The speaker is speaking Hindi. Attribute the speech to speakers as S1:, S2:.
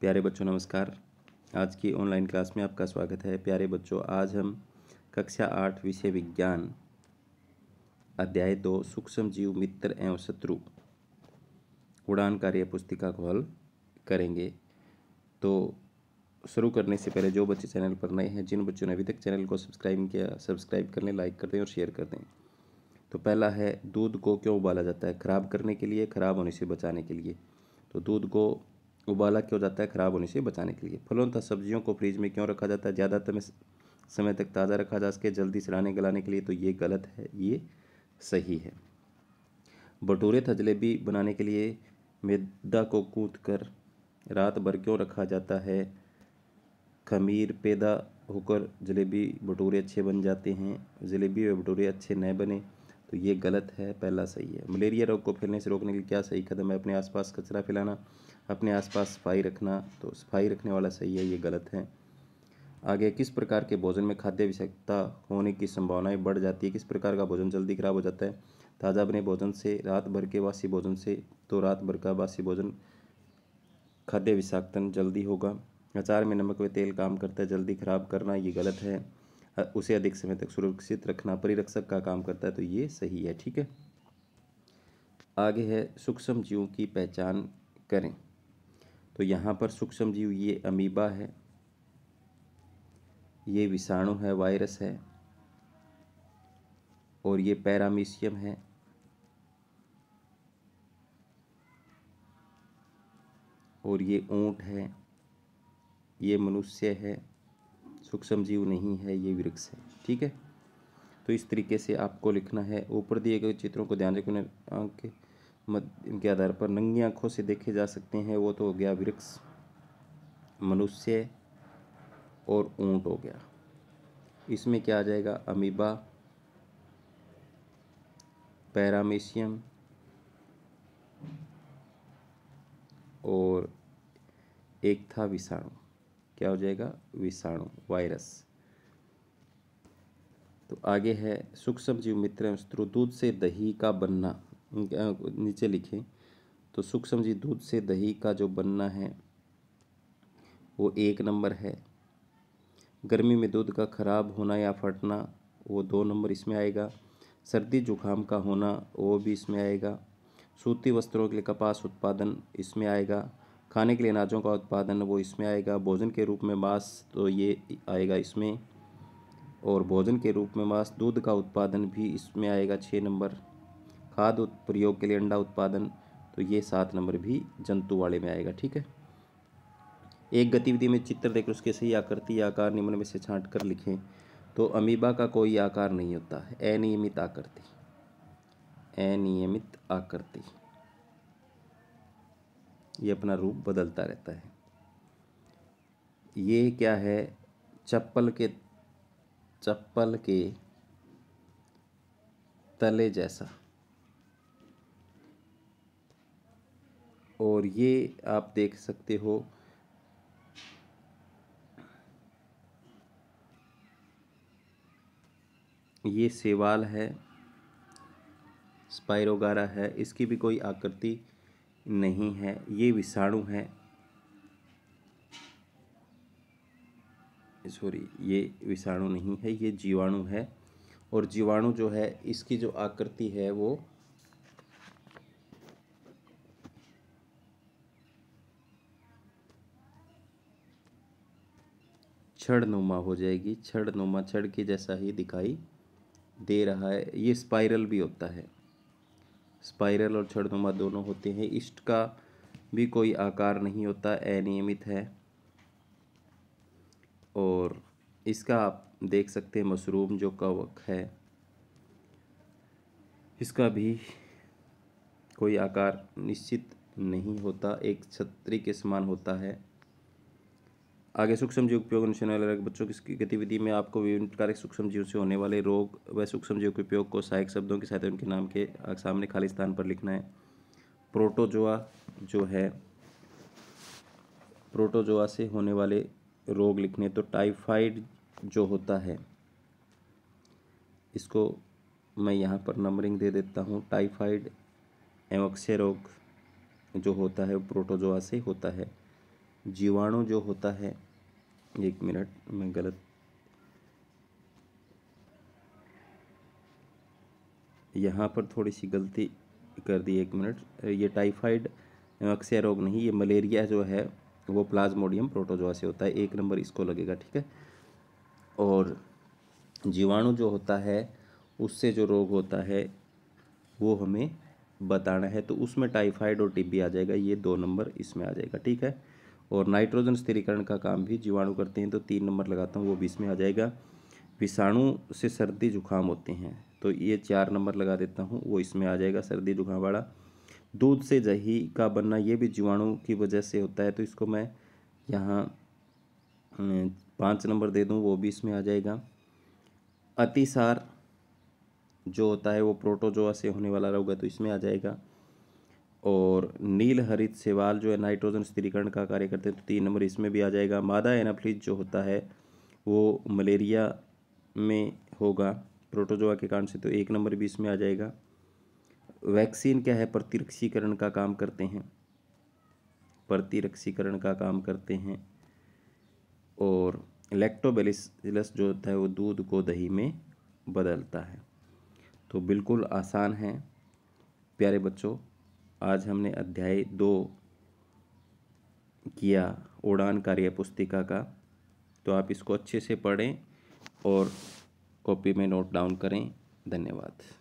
S1: प्यारे बच्चों नमस्कार आज की ऑनलाइन क्लास में आपका स्वागत है प्यारे बच्चों आज हम कक्षा आठ विषय विज्ञान अध्याय दो सूक्ष्म जीव मित्र एवं शत्रु उड़ान कार्य पुस्तिका को हल करेंगे तो शुरू करने से पहले जो बच्चे चैनल पर नए हैं जिन बच्चों ने अभी तक चैनल को सब्सक्राइब किया सब्सक्राइब कर लें लाइक कर दें और शेयर कर दें तो पहला है दूध को क्यों उबाला जाता है खराब करने के लिए खराब होने से बचाने के लिए तो दूध को उबाला क्यों जाता है ख़राब होने से बचाने के लिए फलों तथा सब्जियों को फ्रिज में क्यों रखा जाता है ज़्यादातर समय तक ताज़ा रखा जा सके जल्दी सड़ाने गलाने के लिए तो ये गलत है ये सही है भटूरे तथा जलेबी बनाने के लिए मैदा को कूद कर रात भर क्यों रखा जाता है खमीर पैदा होकर जलेबी भटूरे अच्छे बन जाते हैं जलेबी और भटूरे अच्छे न बने तो ये गलत है पहला सही है मलेरिया रोग को फैलने से रोकने के लिए क्या सही कदम है अपने आसपास कचरा फैलाना अपने आसपास सफाई रखना तो सफाई रखने वाला सही है ये गलत है आगे किस प्रकार के भोजन में खाद्य आवश्यकता होने की संभावनाएं बढ़ जाती है किस प्रकार का भोजन जल्दी खराब हो जाता है ताज़ा बने भोजन से रात भर के बासी भोजन से तो रात भर का बासी भोजन खाद्य विषाक्तन जल्दी होगा अचार में नमक व तेल काम करता है जल्दी खराब करना ये गलत है उसे अधिक समय तक सुरक्षित रखना परिरक्षक का काम करता है तो ये सही है ठीक है आगे है सूक्ष्म जीवों की पहचान करें तो यहाँ पर सूक्ष्म जीव ये अमीबा है ये विषाणु है वायरस है और ये पैरामीशियम है और ये ऊँट है ये मनुष्य है सूक्ष्म जीव नहीं है ये वृक्ष है ठीक है तो इस तरीके से आपको लिखना है ऊपर दिए गए चित्रों को ध्यान रखने के मत इनके आधार पर नंगी आँखों से देखे जा सकते हैं वो तो हो गया वृक्ष मनुष्य और ऊंट हो गया इसमें क्या आ जाएगा अमीबा पैरामेशियम और एक था विषाणु क्या हो जाएगा विषाणु वायरस तो आगे है सूक्ष्म जीव मित्र दूध से दही का बनना नीचे लिखें तो समझी दूध से दही का जो बनना है वो एक नंबर है गर्मी में दूध का खराब होना या फटना वो दो नंबर इसमें आएगा सर्दी जुखाम का होना वो भी इसमें आएगा सूती वस्त्रों के लिए कपास उत्पादन इसमें आएगा खाने के लिए अनाजों का उत्पादन वो इसमें आएगा भोजन के रूप में मांस तो ये आएगा इसमें और भोजन के रूप में मांस दूध का उत्पादन भी इसमें आएगा छः नंबर खाद प्रयोग के लिए अंडा उत्पादन तो ये सात नंबर भी जंतु वाले में आएगा ठीक है एक गतिविधि में चित्र देखकर उसके सही आकृति आकार निम्न में से छांट कर लिखें तो अमीबा का कोई आकार नहीं होता है अनियमित आकृति अनियमित आकृति ये अपना रूप बदलता रहता है ये क्या है चप्पल के चप्पल के तले जैसा और ये आप देख सकते हो ये सेवाल है स्पायरोगारा है इसकी भी कोई आकृति नहीं है ये विषाणु है सॉरी ये विषाणु नहीं है ये जीवाणु है और जीवाणु जो है इसकी जो आकृति है वो छड़ नुमा हो जाएगी छड़ नुमा छड़ के जैसा ही दिखाई दे रहा है ये स्पाइरल भी होता है स्पाइरल और छड़ नुमा दोनों होते हैं इष्ट का भी कोई आकार नहीं होता अनियमित है और इसका आप देख सकते हैं मशरूम जो कवक है इसका भी कोई आकार निश्चित नहीं होता एक छतरी के समान होता है आगे सूक्ष्म जीव उपयोग अनुशन अलग अलग बच्चों की गतिविधि में आपको विभिन्न प्रकार के सूक्ष्म जीव से होने वाले रोग व सूक्ष्म जीव के उपयोग को सहायक शब्दों के साथ उनके नाम के सामने खाली स्थान पर लिखना है प्रोटोजोआ जो है प्रोटोजोआ से होने वाले रोग लिखने तो टाइफाइड जो होता है इसको मैं यहाँ पर नंबरिंग दे देता हूँ टाइफाइड एवक्से रोग जो होता है वो प्रोटोजोआ से होता है जीवाणु जो होता है एक मिनट मैं गलत यहाँ पर थोड़ी सी गलती कर दी एक मिनट ये टाइफाइड अक्सय रोग नहीं ये मलेरिया जो है वो प्लाज्मोडियम प्रोटोजोआ से होता है एक नंबर इसको लगेगा ठीक है और जीवाणु जो होता है उससे जो रोग होता है वो हमें बताना है तो उसमें टाइफाइड और टीबी आ जाएगा ये दो नंबर इसमें आ जाएगा ठीक है और नाइट्रोजन स्थिरीकरण का काम भी जीवाणु करते हैं तो तीन नंबर लगाता हूँ वो बीस में आ जाएगा विषाणु से सर्दी जुकाम होते हैं तो ये चार नंबर लगा देता हूँ वो इसमें आ जाएगा सर्दी जुकाम वाला दूध से दही का बनना ये भी जीवाणु की वजह से होता है तो इसको मैं यहाँ पाँच नंबर दे दूँ वो भी इसमें आ जाएगा अतिसार जो होता है वो प्रोटोजोआ से होने वाला रोग है तो इसमें आ जाएगा और नील हरित सेवाल जो है नाइट्रोजन स्थिरीकरण का कार्य करते हैं तो तीन नंबर इसमें भी आ जाएगा मादा एनाफ्लिज जो होता है वो मलेरिया में होगा प्रोटोजोआ के कारण से तो एक नंबर भी इसमें आ जाएगा वैक्सीन क्या है प्रतिरक्षीकरण का काम करते हैं प्रतिरक्षीकरण का काम करते हैं और लैक्टोबेलिस जो होता है वो दूध को दही में बदलता है तो बिल्कुल आसान है प्यारे बच्चों आज हमने अध्याय दो किया उड़ान कार्य पुस्तिका का तो आप इसको अच्छे से पढ़ें और कॉपी में नोट डाउन करें धन्यवाद